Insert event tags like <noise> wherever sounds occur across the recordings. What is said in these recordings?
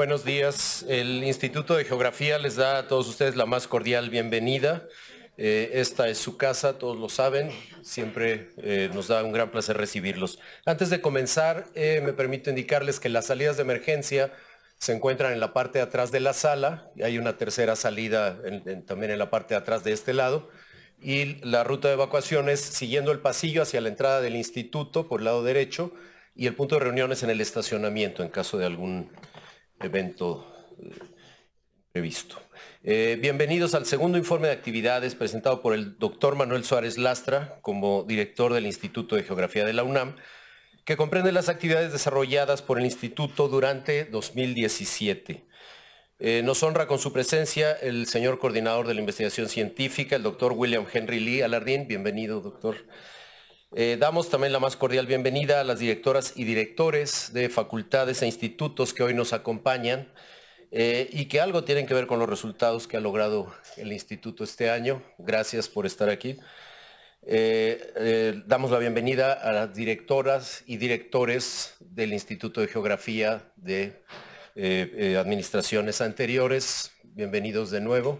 Buenos días. El Instituto de Geografía les da a todos ustedes la más cordial bienvenida. Eh, esta es su casa, todos lo saben. Siempre eh, nos da un gran placer recibirlos. Antes de comenzar, eh, me permito indicarles que las salidas de emergencia se encuentran en la parte de atrás de la sala. Hay una tercera salida también en la parte de atrás de este lado. Y la ruta de evacuación es siguiendo el pasillo hacia la entrada del instituto por el lado derecho y el punto de reunión es en el estacionamiento en caso de algún evento eh, previsto. Eh, bienvenidos al segundo informe de actividades presentado por el doctor Manuel Suárez Lastra como director del Instituto de Geografía de la UNAM, que comprende las actividades desarrolladas por el instituto durante 2017. Eh, nos honra con su presencia el señor coordinador de la investigación científica, el doctor William Henry Lee Alardín. Bienvenido, doctor. Eh, damos también la más cordial bienvenida a las directoras y directores de facultades e institutos que hoy nos acompañan eh, y que algo tienen que ver con los resultados que ha logrado el instituto este año. Gracias por estar aquí. Eh, damos la bienvenida a las directoras y directores del Instituto de Geografía de administraciones anteriores. Bienvenidos de nuevo.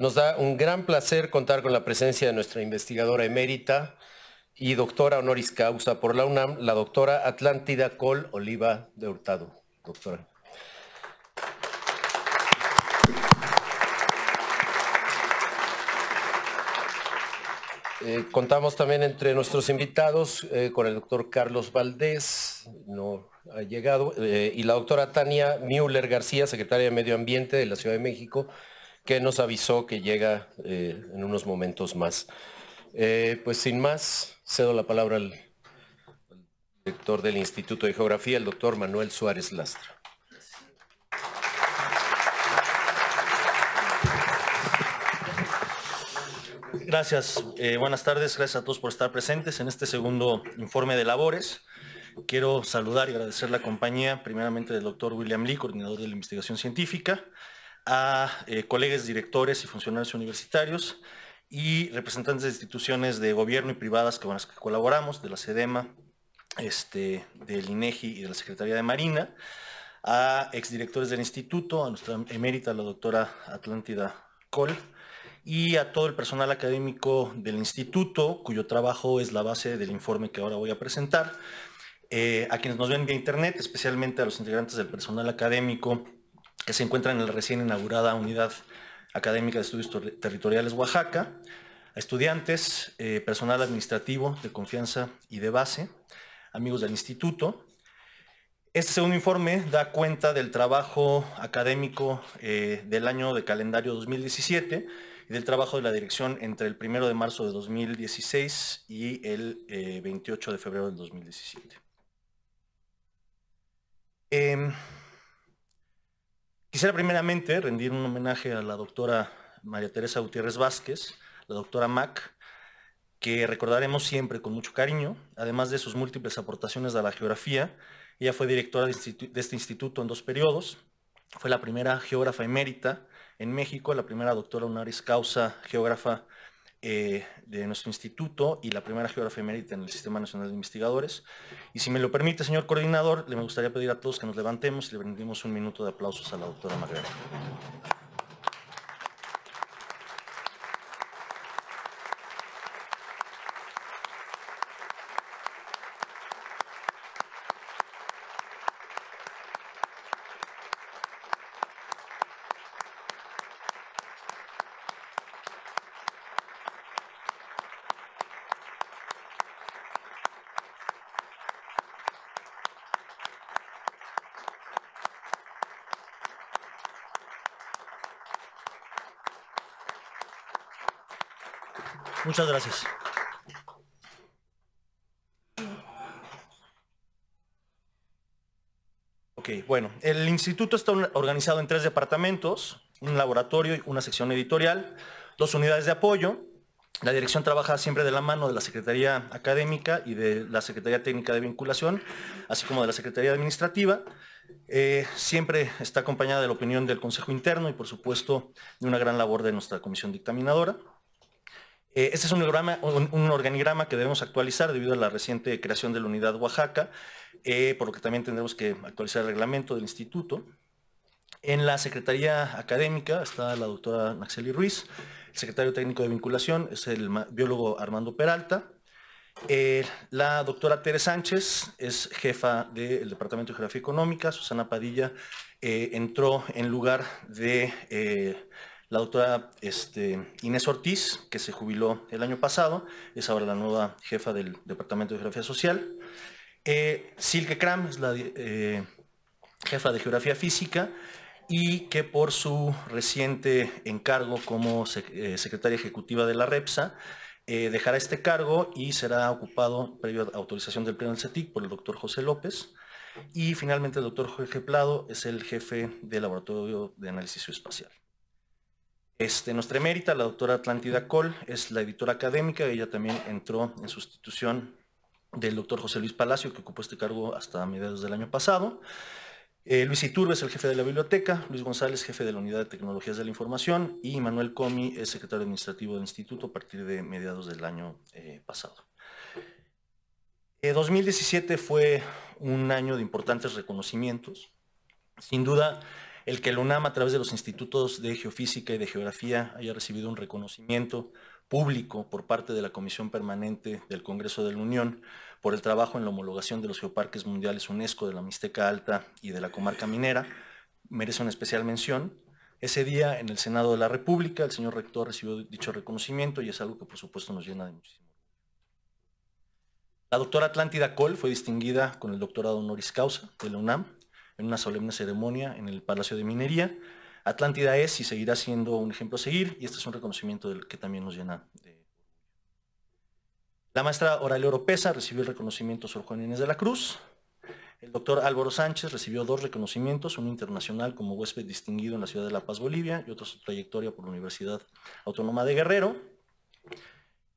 Nos da un gran placer contar con la presencia de nuestra investigadora emérita y doctora honoris causa por la UNAM, la doctora Atlántida Col Oliva de Hurtado. Doctora. Eh, contamos también entre nuestros invitados eh, con el doctor Carlos Valdés, no ha llegado, eh, y la doctora Tania Müller García, secretaria de Medio Ambiente de la Ciudad de México, que nos avisó que llega eh, en unos momentos más. Eh, pues sin más, cedo la palabra al, director del Instituto de Geografía, el doctor Manuel Suárez Lastra. Gracias, eh, buenas tardes, gracias a todos por estar presentes en este segundo informe de labores. Quiero saludar y agradecer la compañía, primeramente del doctor William Lee, coordinador de la investigación científica, a eh, colegas directores y funcionarios universitarios y representantes de instituciones de gobierno y privadas con las que colaboramos, de la CEDEMA, este, del INEGI y de la Secretaría de Marina, a exdirectores del instituto, a nuestra emérita, la doctora Atlántida Col, y a todo el personal académico del instituto, cuyo trabajo es la base del informe que ahora voy a presentar, eh, a quienes nos ven vía internet, especialmente a los integrantes del personal académico que se encuentra en la recién inaugurada Unidad Académica de Estudios Territoriales Oaxaca, a estudiantes, eh, personal administrativo de confianza y de base, amigos del instituto. Este segundo informe da cuenta del trabajo académico eh, del año de calendario 2017 y del trabajo de la dirección entre el 1 de marzo de 2016 y el 28 eh, de febrero del 2017. Quisiera primeramente rendir un homenaje a la doctora María Teresa Gutiérrez Vázquez, la doctora Mac, que recordaremos siempre con mucho cariño, además de sus múltiples aportaciones a la geografía. Ella fue directora de, este instituto en dos periodos. Fue la primera geógrafa emérita en México, la primera doctora honoris causa geógrafa eh, de nuestro instituto y la primera geógrafa emérita en el Sistema Nacional de Investigadores. Y si me lo permite, señor coordinador, le me gustaría pedir a todos que nos levantemos y le brindemos un minuto de aplausos a la doctora Margarita. Muchas gracias. Ok, bueno, el instituto está organizado en tres departamentos, un laboratorio y una sección editorial, dos unidades de apoyo. La dirección trabaja siempre de la mano de la Secretaría Académica y de la Secretaría Técnica de Vinculación, así como de la Secretaría Administrativa. Eh, siempre está acompañada de la opinión del Consejo Interno y, por supuesto, de una gran labor de nuestra comisión dictaminadora este es un, organigrama que debemos actualizar debido a la reciente creación de la unidad Oaxaca, eh, por lo que también tendremos que actualizar el reglamento del instituto. En la Secretaría Académica está la doctora Naxeli Ruiz, el secretario técnico de vinculación es el biólogo Armando Peralta, eh, la doctora Tere Sánchez es jefa del Departamento de Geografía Económica. Susana Padilla entró en lugar de la doctora este, Inés Ortiz, que se jubiló el año pasado, es ahora la nueva jefa del Departamento de Geografía Social. Eh, Silke Kram es la eh, jefa de Geografía Física y que por su reciente encargo como eh, secretaria ejecutiva de la REPSA, dejará este cargo y será ocupado previo a autorización del pleno del CETIC e por el doctor José López. Y finalmente el doctor Jorge Plado es el jefe del Laboratorio de Análisis Espacial nuestra emérita, la doctora Atlántida Col, es la editora académica, ella también entró en sustitución del doctor José Luis Palacio, que ocupó este cargo hasta mediados del año pasado. Eh, Luis Iturbe es el jefe de la biblioteca, Luis González, jefe de la Unidad de Tecnologías de la Información, y Manuel Comi es secretario administrativo del instituto a partir de mediados del año eh, pasado. 2017 eh, fue un año de importantes reconocimientos. Sin duda, el que el UNAM a través de los institutos de geofísica y de geografía haya recibido un reconocimiento público por parte de la Comisión Permanente del Congreso de la Unión por el trabajo en la homologación de los geoparques mundiales UNESCO de la Mixteca Alta y de la Comarca Minera merece una especial mención. Ese día en el Senado de la República el señor rector recibió dicho reconocimiento y es algo que por supuesto nos llena de muchísimo. La doctora Atlántida Cole fue distinguida con el doctorado honoris causa de la UNAM en una solemne ceremonia en el Palacio de Minería. Atlántida es y seguirá siendo un ejemplo a seguir y este es un reconocimiento del que también nos llena de La maestra Oralia Oropesa recibió el reconocimiento Sor Juan Inés de la Cruz. El doctor Álvaro Sánchez recibió dos reconocimientos, uno internacional como huésped distinguido en la ciudad de La Paz, Bolivia, y otro su trayectoria por la Universidad Autónoma de Guerrero.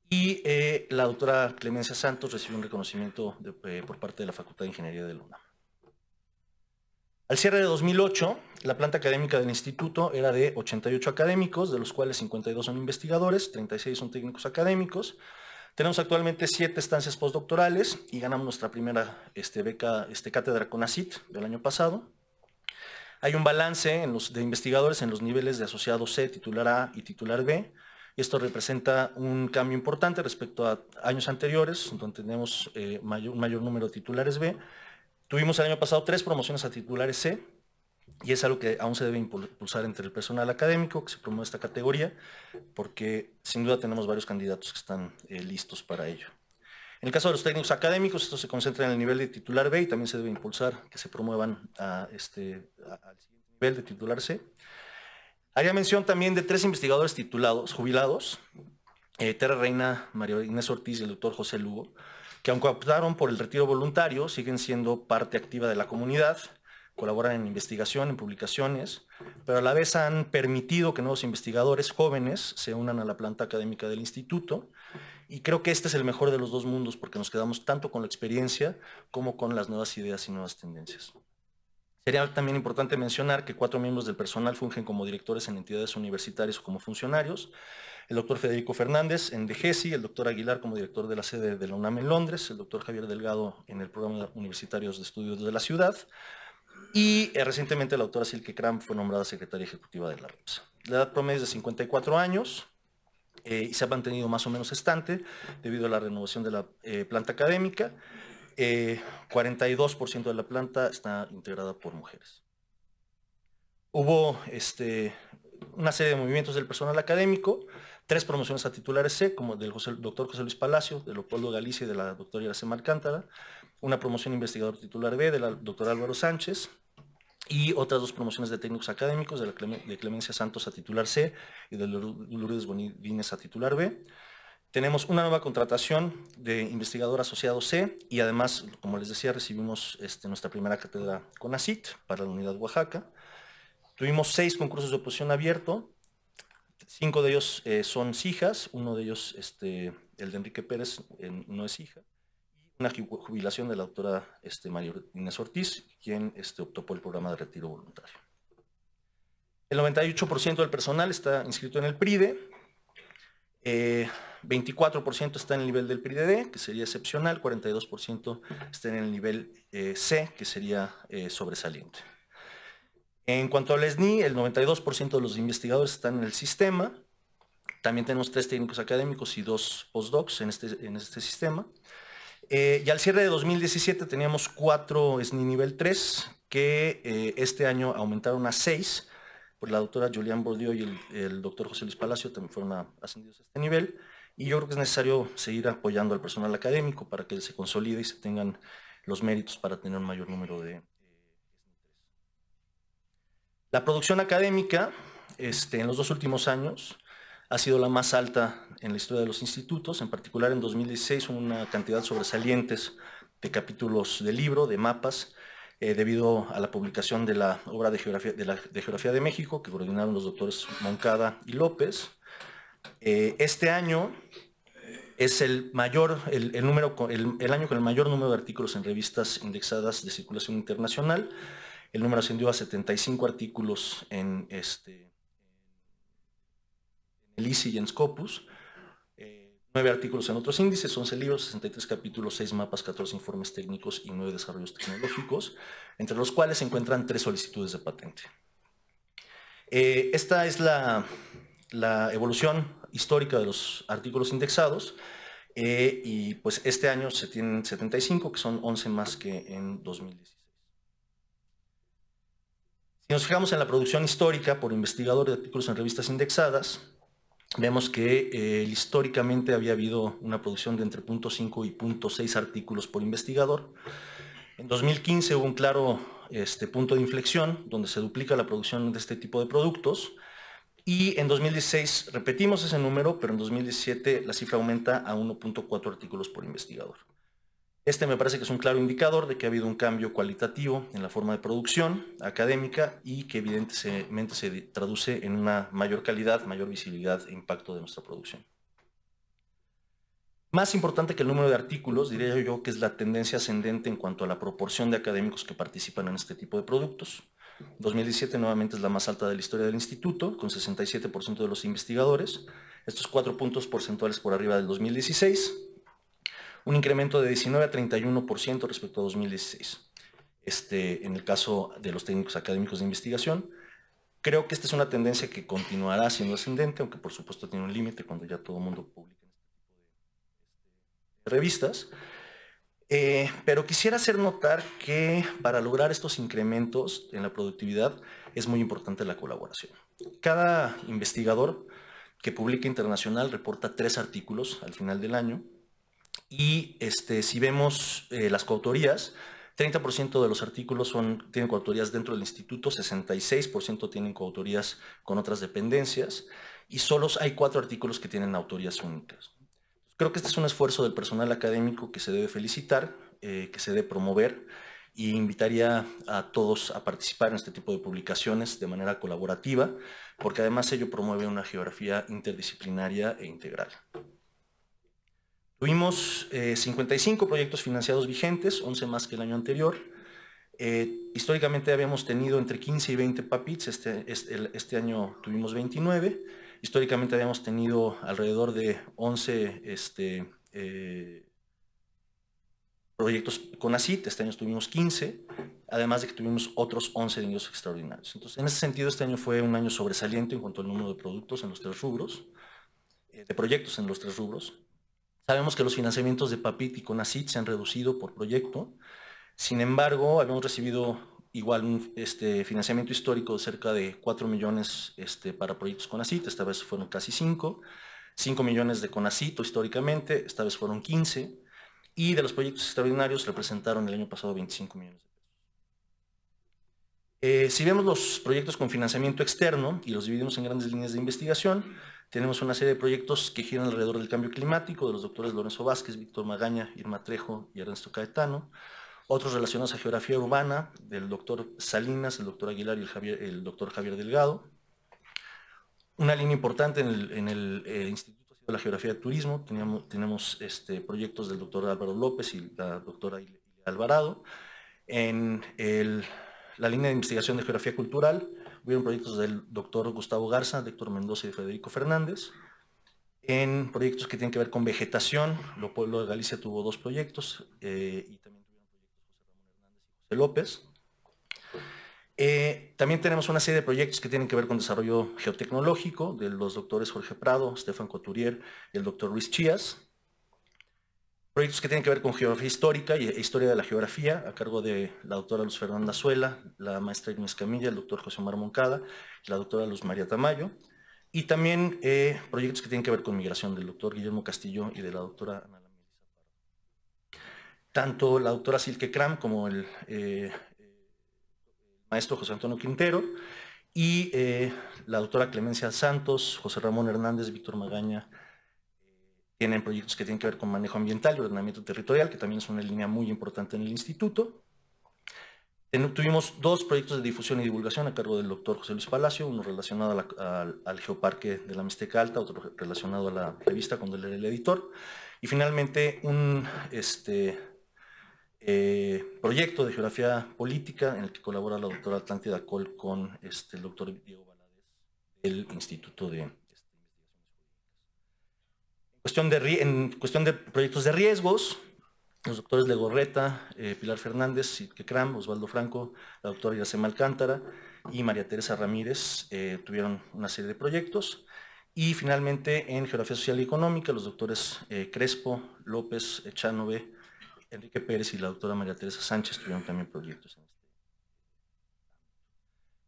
Y eh, la doctora Clemencia Santos recibió un reconocimiento eh, por parte de la Facultad de Ingeniería de Luna. Al cierre de 2008, la planta académica del instituto era de 88 académicos, de los cuales 52 son investigadores, 36 son técnicos académicos. Tenemos actualmente 7 estancias postdoctorales y ganamos nuestra primera este, beca, este, cátedra CONACIT del año pasado. Hay un balance de investigadores en los niveles de asociado C, titular A y titular B. Esto representa un cambio importante respecto a años anteriores, donde tenemos eh, un mayor número de titulares B Tuvimos el año pasado tres promociones a titulares C y es algo que aún se debe impulsar entre el personal académico que se promueve esta categoría porque sin duda tenemos varios candidatos que están eh, listos para ello. En el caso de los técnicos académicos, esto se concentra en el nivel de titular B y también se debe impulsar que se promuevan a este, al nivel de titular C. Haría mención también de tres investigadores titulados, jubilados, eh, Terra Reina, María Inés Ortiz y el doctor José Lugo, que aunque optaron por el retiro voluntario, siguen siendo parte activa de la comunidad, colaboran en investigación, en publicaciones, pero a la vez han permitido que nuevos investigadores jóvenes se unan a la planta académica del instituto. Y creo que este es el mejor de los dos mundos porque nos quedamos tanto con la experiencia como con las nuevas ideas y nuevas tendencias. Sería también importante mencionar que cuatro miembros del personal fungen como directores en entidades universitarias o como funcionarios, el doctor Federico Fernández en DGESI, el doctor Aguilar como director de la sede de la UNAM en Londres, el doctor Javier Delgado en el programa Universitarios de Estudios de la Ciudad y eh, recientemente la doctora Silke Kram fue nombrada secretaria ejecutiva de la REPSA. La edad promedio es de 54 años, eh, y se ha mantenido más o menos estante debido a la renovación de la eh, planta académica. 42% de la planta está integrada por mujeres. Hubo este, una serie de movimientos del personal académico tres promociones a titulares C, como del doctor José Luis Palacio, de Leopoldo Galicia y de la doctora Iracema Alcántara, una promoción investigador titular B de la doctora Álvaro Sánchez y otras dos promociones de técnicos académicos de, Clemencia Santos a titular C y de Lourdes Bonivines a titular B. Tenemos una nueva contratación de investigador asociado C y además, como les decía, recibimos este, nuestra primera cátedra con ACIT para la Unidad Oaxaca. Tuvimos seis concursos de oposición abierto, Cinco de ellos eh, son hijas, uno de ellos, este, el de Enrique Pérez, eh, no es hija. Una jubilación de la doctora este, María Inés Ortiz, quien este, optó por el programa de retiro voluntario. El 98% del personal está inscrito en el PRIDE, 24% eh, está en el nivel del PRIDED, e, que sería excepcional, 42% está en el nivel C, que sería sobresaliente. En cuanto al SNI, el 92% de los investigadores están en el sistema. También tenemos tres técnicos académicos y dos postdocs en este, este sistema. Eh, y al cierre de 2017 teníamos cuatro SNI nivel 3, que eh, este año aumentaron a seis. Por la doctora Julián Bordió y el, doctor José Luis Palacio también fueron ascendidos a este nivel. Y yo creo que es necesario seguir apoyando al personal académico para que se consolide y se tengan los méritos para tener un mayor número de, la producción académica este, en los dos últimos años ha sido la más alta en la historia de los institutos, en particular en 2016 una cantidad sobresalientes de capítulos de libro, de mapas, eh, debido a la publicación de la obra de Geografía de, México que coordinaron los doctores Moncada y López. Eh, este año es el mayor, el, número, el, año con el mayor número de artículos en revistas indexadas de circulación internacional. El número ascendió a 75 artículos en, este, el ISI y en Scopus, 9 eh, artículos en otros índices, 11 libros, 63 capítulos, 6 mapas, 14 informes técnicos y 9 desarrollos tecnológicos, entre los cuales se encuentran 3 solicitudes de patente. Eh, esta es la, evolución histórica de los artículos indexados. Eh, y pues este año se tienen 75, que son 11 más que en 2017. Si nos fijamos en la producción histórica por investigador de artículos en revistas indexadas, vemos que eh, históricamente había habido una producción de entre 0.5 y 0.6 artículos por investigador. En 2015 hubo un claro este, punto de inflexión donde se duplica la producción de este tipo de productos. Y en 2016 repetimos ese número, pero en 2017 la cifra aumenta a 1.4 artículos por investigador. Este me parece que es un claro indicador de que ha habido un cambio cualitativo en la forma de producción académica y que evidentemente se traduce en una mayor calidad, mayor visibilidad e impacto de nuestra producción. Más importante que el número de artículos, diría yo que es la tendencia ascendente en cuanto a la proporción de académicos que participan en este tipo de productos. 2017 nuevamente es la más alta de la historia del instituto, con 67% de los investigadores. Estos cuatro puntos porcentuales por arriba del 2016 un incremento de 19 a 31% respecto a 2016. Este, en el caso de los técnicos académicos de investigación, creo que esta es una tendencia que continuará siendo ascendente, aunque por supuesto tiene un límite cuando ya todo el mundo publica este revistas. Eh, pero quisiera hacer notar que para lograr estos incrementos en la productividad es muy importante la colaboración. Cada investigador que publica internacional reporta tres artículos al final del año y este, si vemos eh, las coautorías, 30% de los artículos son, tienen coautorías dentro del instituto, 66% tienen coautorías con otras dependencias y solo hay cuatro artículos que tienen autorías únicas. Creo que este es un esfuerzo del personal académico que se debe felicitar, eh, que se debe promover y invitaría a todos a participar en este tipo de publicaciones de manera colaborativa, porque además ello promueve una geografía interdisciplinaria e integral. Tuvimos 55 eh, proyectos financiados vigentes, 11 más que el año anterior. Eh, históricamente habíamos tenido entre 15 y 20 PAPITs, este, este, año tuvimos 29. Históricamente habíamos tenido alrededor de 11 este, eh, proyectos con ACIT, este año tuvimos 15, además de que tuvimos otros 11 de extraordinarios. Entonces, en ese sentido, este año fue un año sobresaliente en cuanto al número de productos en los tres rubros, de proyectos en los tres rubros. Sabemos que los financiamientos de PAPIT y CONACIT se han reducido por proyecto. Sin embargo, habíamos recibido igual un este, financiamiento histórico de cerca de 4 millones este, para proyectos CONACIT, esta vez fueron casi 5, 5 millones de CONACIT históricamente, esta vez fueron 15, y de los proyectos extraordinarios representaron el año pasado 25 millones de pesos. Eh, si vemos los proyectos con financiamiento externo y los dividimos en grandes líneas de investigación, tenemos una serie de proyectos que giran alrededor del cambio climático, de los doctores Lorenzo Vázquez, Víctor Magaña, Irma Trejo y Ernesto Caetano. Otros relacionados a geografía urbana, del doctor Salinas, el doctor Aguilar y el, doctor Javier Delgado. Una línea importante en el, Instituto de la Geografía de Turismo, tenemos este, proyectos del doctor Álvaro López y la doctora Alvarado. En la línea de investigación de geografía cultural, Hubieron proyectos del doctor Gustavo Garza, de Héctor Mendoza y Federico Fernández. En proyectos que tienen que ver con vegetación, lo pueblo de Galicia tuvo dos proyectos eh, y también tuvieron proyectos José Ramón Hernández y López. Eh, también tenemos una serie de proyectos que tienen que ver con desarrollo geotecnológico de los doctores Jorge Prado, Estefan Coturier y el doctor Luis Chías. Proyectos que tienen que ver con geografía histórica e historia de la geografía, a cargo de la doctora Luz Fernanda Suela, la maestra Inés Camilla, el doctor José Omar Moncada, la doctora Luz María Tamayo, y también eh, proyectos que tienen que ver con migración del doctor Guillermo Castillo y de la doctora Ana Tanto la doctora Silke Kram como el, eh, maestro José Antonio Quintero y eh, la doctora Clemencia Santos, José Ramón Hernández, Víctor Magaña, tienen proyectos que tienen que ver con manejo ambiental y ordenamiento territorial, que también es una línea muy importante en el instituto. Tuvimos dos proyectos de difusión y divulgación a cargo del doctor José Luis Palacio, uno relacionado al, Geoparque de la Mixteca Alta, otro relacionado a la revista cuando él era el editor, y finalmente un este, eh, proyecto de geografía política en el que colabora la doctora Atlántida Col con este, el doctor Diego Valadez del Instituto de cuestión de, en cuestión de proyectos de riesgos, los doctores Legorreta, eh, Pilar Fernández, Kram, Osvaldo Franco, la doctora Yacema Alcántara y María Teresa Ramírez eh, tuvieron una serie de proyectos. Y finalmente en Geografía Social y Económica, los doctores eh, Crespo, López, Echanove, Enrique Pérez y la doctora María Teresa Sánchez tuvieron también proyectos. Este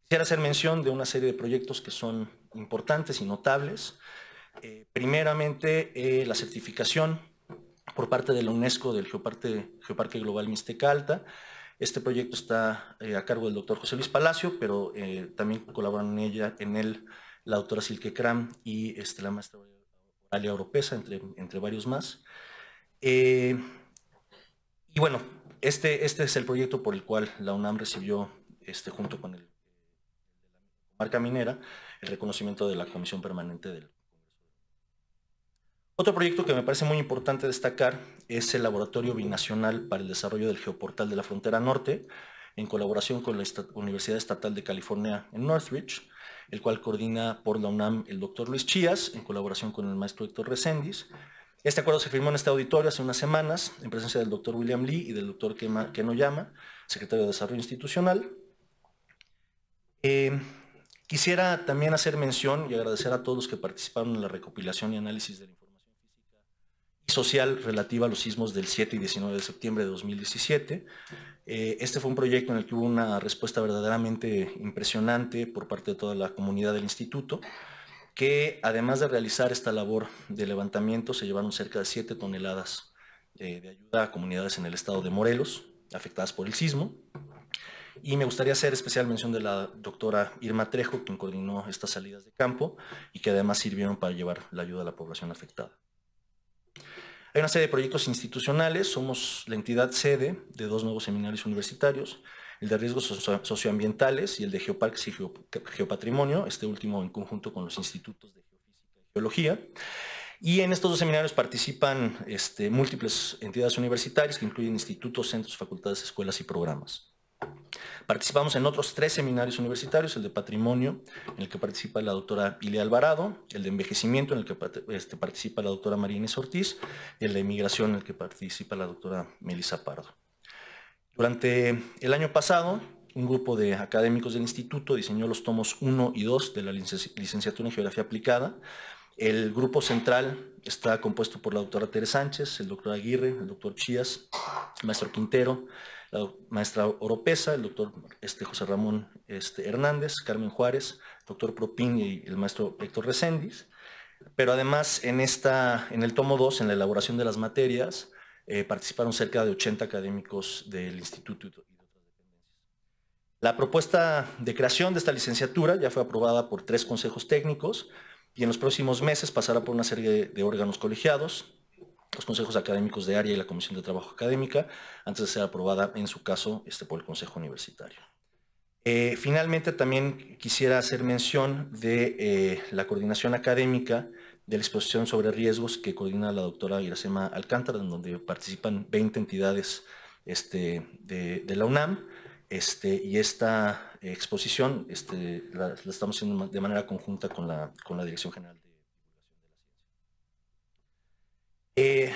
Quisiera hacer mención de una serie de proyectos que son importantes y notables. Eh, primeramente, eh, la certificación por parte de la UNESCO del Geoparque, Global Mixteca Este proyecto está eh, a cargo del doctor José Luis Palacio, pero también colaboran en, ella, en él la doctora Silke Kram y este, la maestra Oralia Oropesa, entre, entre varios más. y bueno, este, este es el proyecto por el cual la UNAM recibió, este, junto con el marca minera, el reconocimiento de la Comisión Permanente del otro proyecto que me parece muy importante destacar es el Laboratorio Binacional para el Desarrollo del Geoportal de la Frontera Norte, en colaboración con la Universidad Estatal de California en Northridge, el cual coordina por la UNAM el doctor Luis Chías, en colaboración con el maestro Héctor Recendis. Este acuerdo se firmó en este auditorio hace unas semanas, en presencia del doctor William Lee y del doctor Kenoyama, secretario de Desarrollo Institucional. Eh, quisiera también hacer mención y agradecer a todos los que participaron en la recopilación y análisis del informe social relativa a los sismos del 7 y 19 de septiembre de 2017. Eh, este fue un proyecto en el que hubo una respuesta verdaderamente impresionante por parte de toda la comunidad del instituto, que además de realizar esta labor de levantamiento, se llevaron cerca de 7 toneladas de ayuda a comunidades en el estado de Morelos, afectadas por el sismo. Y me gustaría hacer especial mención de la doctora Irma Trejo, quien coordinó estas salidas de campo y que además sirvieron para llevar la ayuda a la población afectada. Hay una serie de proyectos institucionales, somos la entidad sede de dos nuevos seminarios universitarios, el de riesgos socioambientales y el de geoparques y geopatrimonio, este último en conjunto con los institutos de geofísica y geología. Y en estos dos seminarios participan este, múltiples entidades universitarias que incluyen institutos, centros, facultades, escuelas y programas. Participamos en otros tres seminarios universitarios, el de patrimonio, en el que participa la doctora Ilia Alvarado, el de envejecimiento, en el que este, participa la doctora María Ortiz, y el de Inmigración, en el que participa la doctora Melissa Pardo. Durante el año pasado, un grupo de académicos del instituto diseñó los tomos 1 y 2 de la licenciatura en Geografía Aplicada. El grupo central está compuesto por la doctora Teresa Sánchez, el doctor Aguirre, el doctor Chías, el maestro Quintero, la maestra Oropesa, el doctor este, José Ramón este, Hernández, Carmen Juárez, doctor Propín y el maestro Héctor Recendis. Pero además en, esta, en el tomo 2, en la elaboración de las materias, eh, participaron cerca de 80 académicos del instituto La propuesta de creación de esta licenciatura ya fue aprobada por tres consejos técnicos y en los próximos meses pasará por una serie de órganos colegiados, los consejos académicos de área y la Comisión de Trabajo Académica antes de ser aprobada, en su caso, este, por el Consejo Universitario. Eh, finalmente, también quisiera hacer mención de eh, la coordinación académica de la exposición sobre riesgos que coordina la doctora Iracema Alcántara, en donde participan 20 entidades este, de, la UNAM. Este, y esta exposición este, la, la, estamos haciendo de manera conjunta con la, con la Dirección General Eh,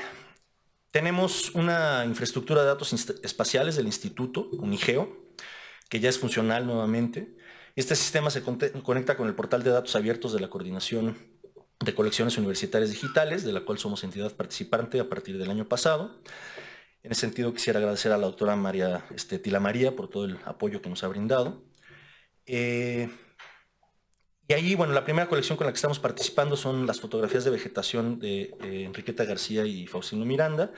tenemos una infraestructura de datos espaciales del Instituto Unigeo, que ya es funcional nuevamente. Este sistema se conecta con el portal de datos abiertos de la Coordinación de Colecciones Universitarias Digitales, de la cual somos entidad participante a partir del año pasado. En ese sentido, quisiera agradecer a la doctora María este, Tila María por todo el apoyo que nos ha brindado. Eh, y ahí, bueno, la primera colección con la que estamos participando son las fotografías de vegetación de Enriqueta García y Faustino Miranda,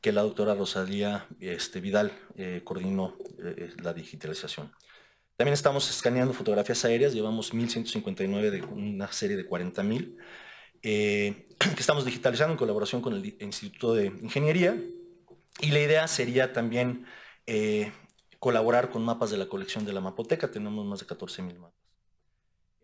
que la doctora Rosalía este, Vidal eh, coordinó eh, eh, la digitalización. También estamos escaneando fotografías aéreas, llevamos 1159 de una serie de 40.000, que estamos digitalizando en colaboración con el Instituto de Ingeniería. Y la idea sería también colaborar con mapas de la colección de la Mapoteca, tenemos más de 14.000 mapas.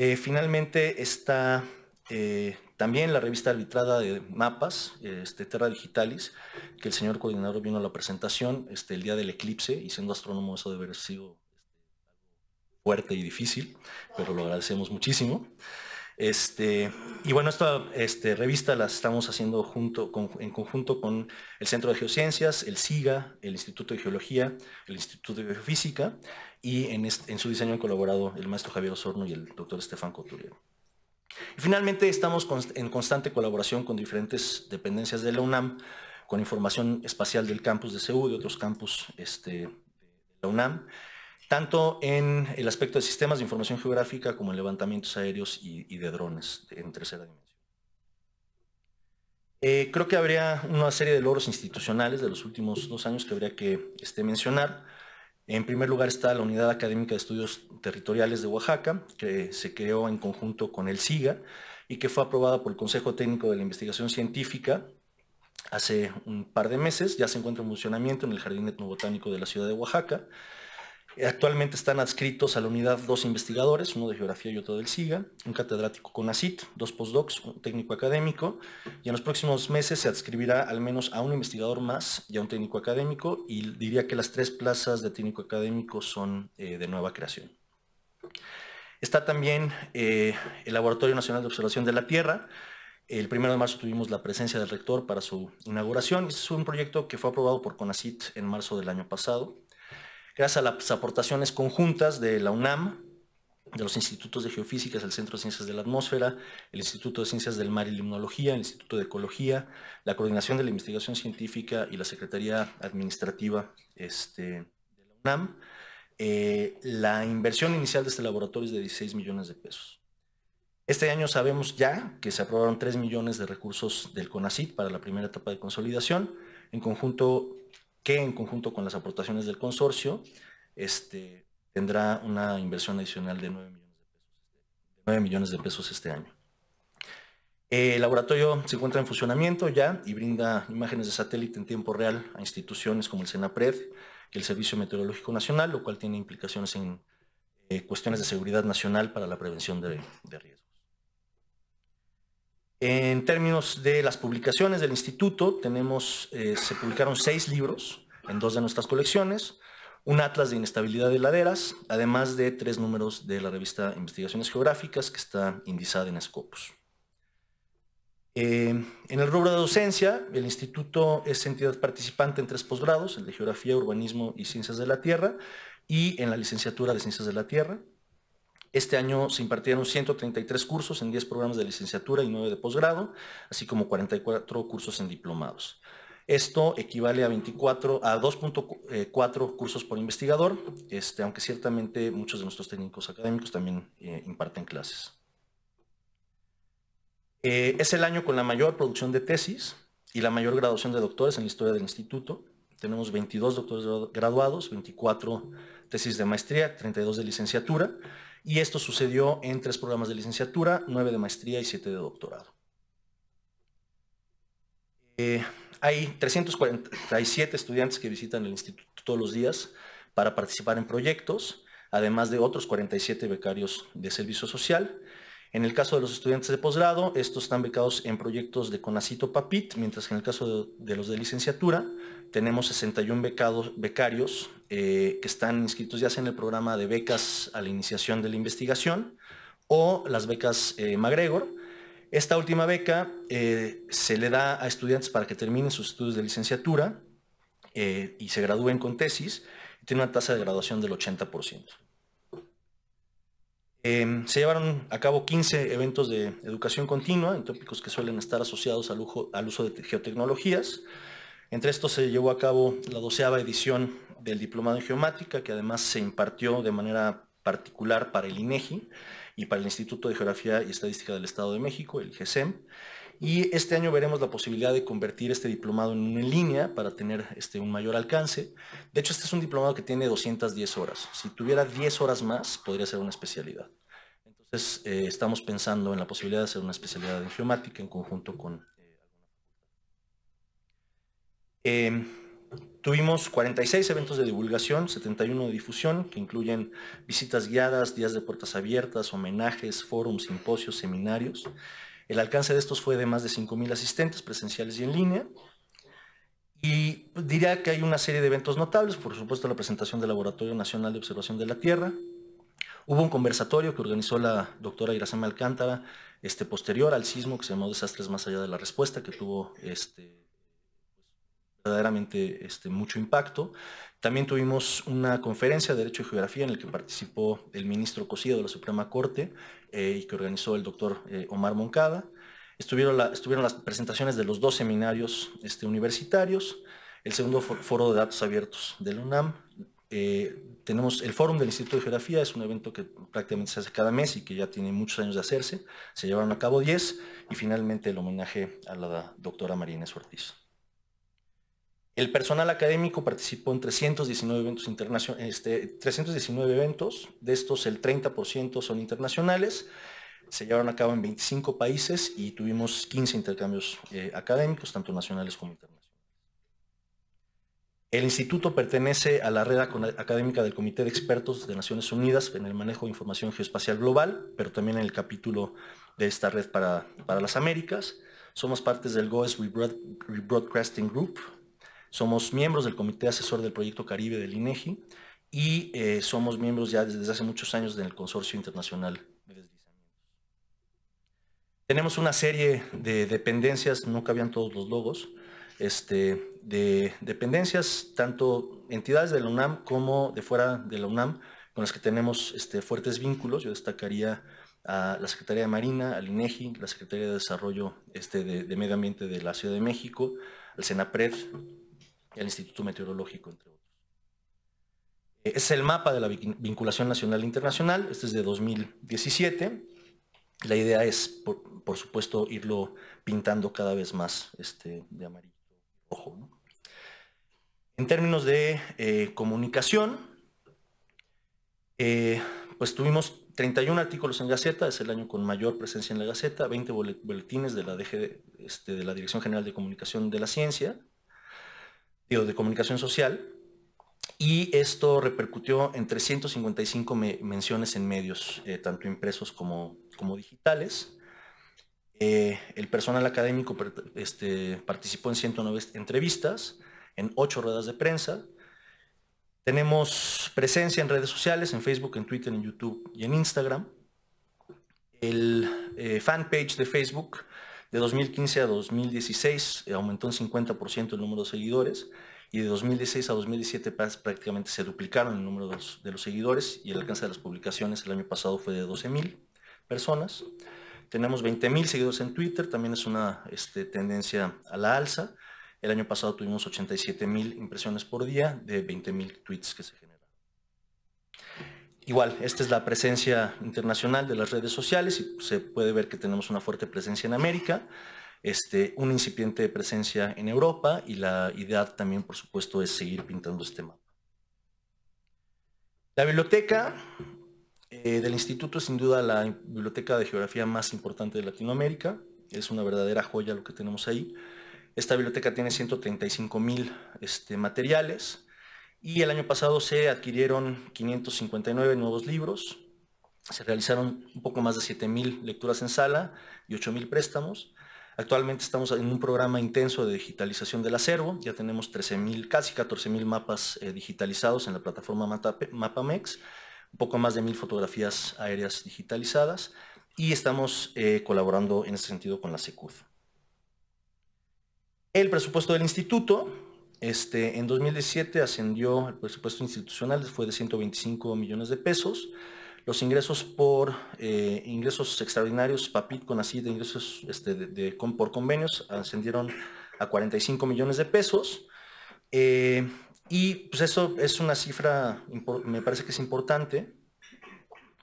Eh, finalmente está eh, también la revista arbitrada de mapas, este, Terra Digitalis, que el señor coordinador vino a la presentación este, el día del eclipse, y siendo astrónomo eso debe haber sido fuerte y difícil, pero lo agradecemos muchísimo. Este, y bueno, esta este, revista la estamos haciendo junto en conjunto con el Centro de Geociencias, el SIGA, el Instituto de Geología, el Instituto de Geofísica y en, su diseño han colaborado el maestro Javier Osorno y el doctor Estefan Coturero. finalmente, estamos en constante colaboración con diferentes dependencias de la UNAM, con información espacial del campus de CEU, y otros campus este, de la UNAM, tanto en el aspecto de sistemas de información geográfica como en levantamientos aéreos y, de drones en tercera dimensión. Eh, creo que habría una serie de logros institucionales de los últimos dos años que habría que este, mencionar. En primer lugar está la Unidad Académica de Estudios Territoriales de Oaxaca, que se creó en conjunto con el SIGA y que fue aprobada por el Consejo Técnico de la Investigación Científica hace un par de meses. Ya se encuentra en funcionamiento en el Jardín Etnobotánico de la ciudad de Oaxaca. Eh, actualmente están adscritos a la unidad dos investigadores, uno de geografía y otro del SIGA, un catedrático CONACIT, dos postdocs, un técnico académico, y en los próximos meses se adscribirá al menos a un investigador más y a un técnico académico, y diría que las tres plazas de técnico académico son eh, de nueva creación. Está también eh, el Laboratorio Nacional de Observación de la Tierra, el 1 de marzo tuvimos la presencia del rector para su inauguración. Es un proyecto que fue aprobado por CONACIT en marzo del año pasado gracias a las aportaciones conjuntas de la UNAM, de los institutos de geofísicas, el Centro de Ciencias de la Atmósfera, el Instituto de Ciencias del Mar y Limnología, el Instituto de Ecología, la Coordinación de la Investigación Científica y la Secretaría Administrativa este, de la UNAM. Eh, la inversión inicial de este laboratorio es de 16 millones de pesos. Este año sabemos ya que se aprobaron 3 millones de recursos del CONACYT para la primera etapa de consolidación. En conjunto que en conjunto con las aportaciones del consorcio este, tendrá una inversión adicional de 9 este, millones de pesos, este año. El laboratorio se encuentra en funcionamiento ya y brinda imágenes de satélite en tiempo real a instituciones como el Senapred y el Servicio Meteorológico Nacional, lo cual tiene implicaciones en eh, cuestiones de seguridad nacional para la prevención de, de riesgos. En términos de las publicaciones del instituto, tenemos, eh, se publicaron seis libros en dos de nuestras colecciones, un atlas de inestabilidad de laderas, además de tres números de la revista Investigaciones Geográficas, que está indizada en Scopus. Eh, en el rubro de docencia, el instituto es entidad participante en tres posgrados, el de Geografía, Urbanismo y Ciencias de la Tierra, y en la licenciatura de Ciencias de la Tierra. Este año se impartieron 133 cursos en 10 programas de licenciatura y 9 de posgrado, así como 44 cursos en diplomados. Esto equivale a 24 eh, cursos por investigador, este, aunque ciertamente muchos de nuestros técnicos académicos también eh, imparten clases. Eh, es el año con la mayor producción de tesis y la mayor graduación de doctores en la historia del instituto. Tenemos 22 doctores graduados, 24 tesis de maestría, 32 de licenciatura y esto sucedió en tres programas de licenciatura, nueve de maestría y siete de doctorado. Eh, hay 347 estudiantes que visitan el instituto todos los días para participar en proyectos, además de otros 47 becarios de servicio social. En el caso de los estudiantes de posgrado, estos están becados en proyectos de Conacito Papit, mientras que en el caso de los de licenciatura, tenemos 61 becados, becarios eh, que están inscritos ya en el programa de becas a la iniciación de la investigación o las becas eh, MacGregor. Esta última beca eh, se le da a estudiantes para que terminen sus estudios de licenciatura eh, y se gradúen con tesis. tiene una tasa de graduación del 80%. Em, se llevaron a cabo 15 eventos de educación continua en tópicos que suelen estar asociados al, uso de geotecnologías. Entre estos se llevó a cabo la doceava edición del Diplomado en Geomática, que además se impartió de manera particular para el INEGI e y para el Instituto de Geografía y Estadística del Estado de México, el GESEM. Y este año veremos la posibilidad de convertir este diplomado en una línea para tener este, un mayor alcance. De hecho, este es un diplomado que tiene 210 horas. Si tuviera 10 horas más, podría ser una especialidad. Entonces, eh, estamos pensando en la posibilidad de hacer una especialidad en geomática en conjunto con Em, tuvimos 46 eventos de divulgación, 71 de difusión, que incluyen visitas guiadas, días de puertas abiertas, homenajes, foros, simposios, seminarios. El alcance de estos fue de más de 5.000 asistentes presenciales y en línea. Y diría que hay una serie de eventos notables, por supuesto la presentación del Laboratorio Nacional de Observación de la Tierra. Hubo un conversatorio que organizó la doctora Iracema Alcántara este, posterior al sismo que se llamó Desastres Más Allá de la Respuesta, que tuvo este, verdaderamente este, mucho impacto. También tuvimos una conferencia de Derecho y Geografía en la que participó el ministro Cosío de la Suprema Corte eh, y que organizó el doctor eh, Omar Moncada. Estuvieron, las presentaciones de los dos seminarios este, universitarios, el segundo foro de datos abiertos de la UNAM. Eh, tenemos el Fórum del Instituto de Geografía, es un evento que prácticamente se hace cada mes y que ya tiene muchos años de hacerse. Se llevaron a cabo 10 y finalmente el homenaje a la doctora Marina Ortiz. El personal académico participó en 319 eventos, internacionales, este, 319 eventos, de estos el 30% son internacionales, se llevaron a cabo en 25 países y tuvimos 15 intercambios eh, académicos, tanto nacionales como internacionales. El instituto pertenece a la red académica del Comité de Expertos de Naciones Unidas en el manejo de información geoespacial global, pero también en el capítulo de esta red para, para las Américas. Somos partes del GOES Rebroadcasting Group, somos miembros del Comité Asesor del Proyecto Caribe del INEGI y eh, somos miembros ya desde hace muchos años del Consorcio Internacional de Tenemos una serie de dependencias, nunca habían todos los logos, este, de dependencias, tanto entidades de la UNAM como de fuera de la UNAM, con las que tenemos este, fuertes vínculos. Yo destacaría a la Secretaría de Marina, al INEGI, la Secretaría de Desarrollo este, de, de Medio Ambiente de la Ciudad de México, al CENAPRED, el Instituto Meteorológico, entre otros. Eh, es el mapa de la vinculación nacional e internacional, este es de 2017. La idea es, por, supuesto, irlo pintando cada vez más este, de amarillo y rojo. En términos de eh, comunicación, eh, pues tuvimos 31 artículos en Gaceta, es el año con mayor presencia en la Gaceta, 20 boletines de la, DG, este, de la Dirección General de Comunicación de la Ciencia, de comunicación social, y esto repercutió en 355 menciones en medios, eh, tanto impresos como, como digitales. Eh, el personal académico este, participó en 109 entrevistas, en 8 ruedas de prensa. Tenemos presencia en redes sociales, en Facebook, en Twitter, en YouTube y en Instagram. El eh, fanpage de Facebook de 2015 a 2016 eh, aumentó un 50% el número de seguidores y de 2016 a 2017 prácticamente se duplicaron el número de los, seguidores y el alcance de las publicaciones el año pasado fue de 12.000 personas. Tenemos 20.000 seguidores en Twitter, también es una este, tendencia a la alza. El año pasado tuvimos 87.000 impresiones por día de 20.000 tweets que se generaron. Igual, esta es la presencia internacional de las redes sociales y se puede ver que tenemos una fuerte presencia en América, este, una incipiente presencia en Europa y la idea también, por supuesto, es seguir pintando este mapa. La biblioteca eh, del instituto es sin duda la biblioteca de geografía más importante de Latinoamérica. Es una verdadera joya lo que tenemos ahí. Esta biblioteca tiene 135 mil este, materiales y el año pasado se adquirieron 559 nuevos libros, se realizaron un poco más de 7.000 lecturas en sala y 8.000 préstamos. Actualmente estamos en un programa intenso de digitalización del acervo, ya tenemos 13.000, casi 14.000 mapas eh, digitalizados en la plataforma MapaMex, un poco más de 1.000 fotografías aéreas digitalizadas y estamos eh, colaborando en ese sentido con la secu El presupuesto del instituto, este, en 2017 ascendió el presupuesto institucional, fue de 125 millones de pesos. Los ingresos por eh, ingresos extraordinarios, PAPIT, con así de ingresos este, por convenios, ascendieron a 45 millones de pesos. Eh, y pues, eso es una cifra, me parece que es importante.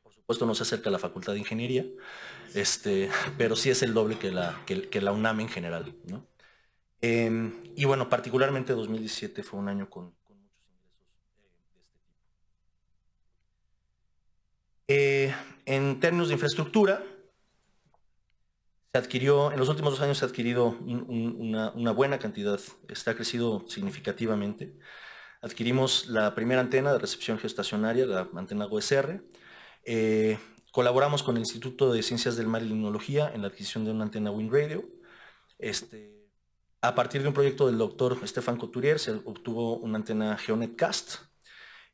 Por supuesto no se acerca a la Facultad de Ingeniería, este, pero sí es el doble que la, que la UNAM en general. ¿no? Em, y bueno, particularmente 2017 fue un año con, muchos ingresos de este tipo. Eh, en términos de infraestructura, se adquirió, en los últimos dos años se ha adquirido una, buena cantidad, está crecido significativamente. Adquirimos la primera antena de recepción geoestacionaria, la antena OSR. Eh, colaboramos con el Instituto de Ciencias del Mar y Limnología en la adquisición de una antena Wind Radio. Este, a partir de un proyecto del doctor Estefan Couturier se obtuvo una antena GeoNetCast.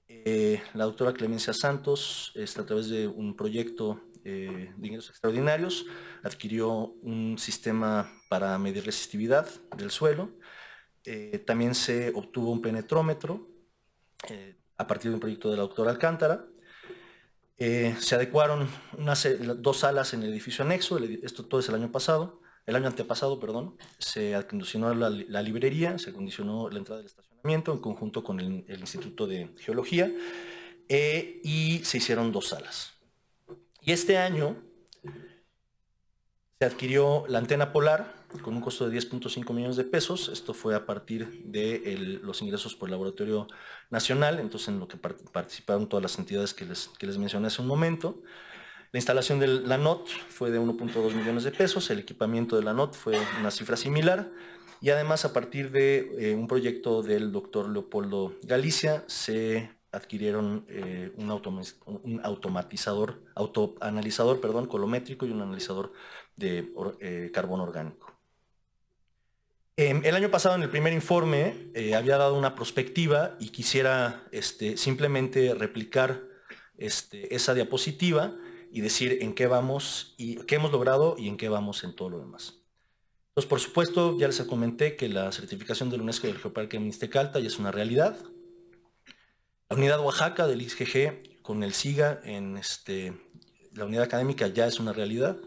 Eh, la doctora Clemencia Santos, este, a través de un proyecto eh, de ingresos extraordinarios, adquirió un sistema para medir resistividad del suelo. Eh, también se obtuvo un penetrómetro a partir de un proyecto de la doctora Alcántara. se adecuaron dos alas en el edificio anexo, esto todo es el año pasado el año antepasado, perdón, se acondicionó la, librería, se acondicionó la entrada del estacionamiento en conjunto con el, Instituto de Geología eh, y se hicieron dos salas. Y este año se adquirió la antena polar con un costo de 10.5 millones de pesos. Esto fue a partir de los ingresos por el Laboratorio Nacional, entonces en lo que participaron todas las entidades que les, que les mencioné hace un momento. La instalación de la NOT fue de 1.2 millones de pesos, el equipamiento de la NOT fue una cifra similar y además a partir de eh, un proyecto del doctor Leopoldo Galicia se adquirieron eh, un, automatizador, autoanalizador perdón, colométrico y un analizador de eh, carbón orgánico. Em, el año pasado en el primer informe había dado una prospectiva y quisiera este, simplemente replicar este, esa diapositiva y decir en qué vamos y qué hemos logrado y en qué vamos en todo lo demás. Entonces, por supuesto, ya les comenté que la certificación del UNESCO del Geoparque Ministecalta ya es una realidad. La unidad Oaxaca del IGG con el SIGA en este, la unidad académica ya es una realidad.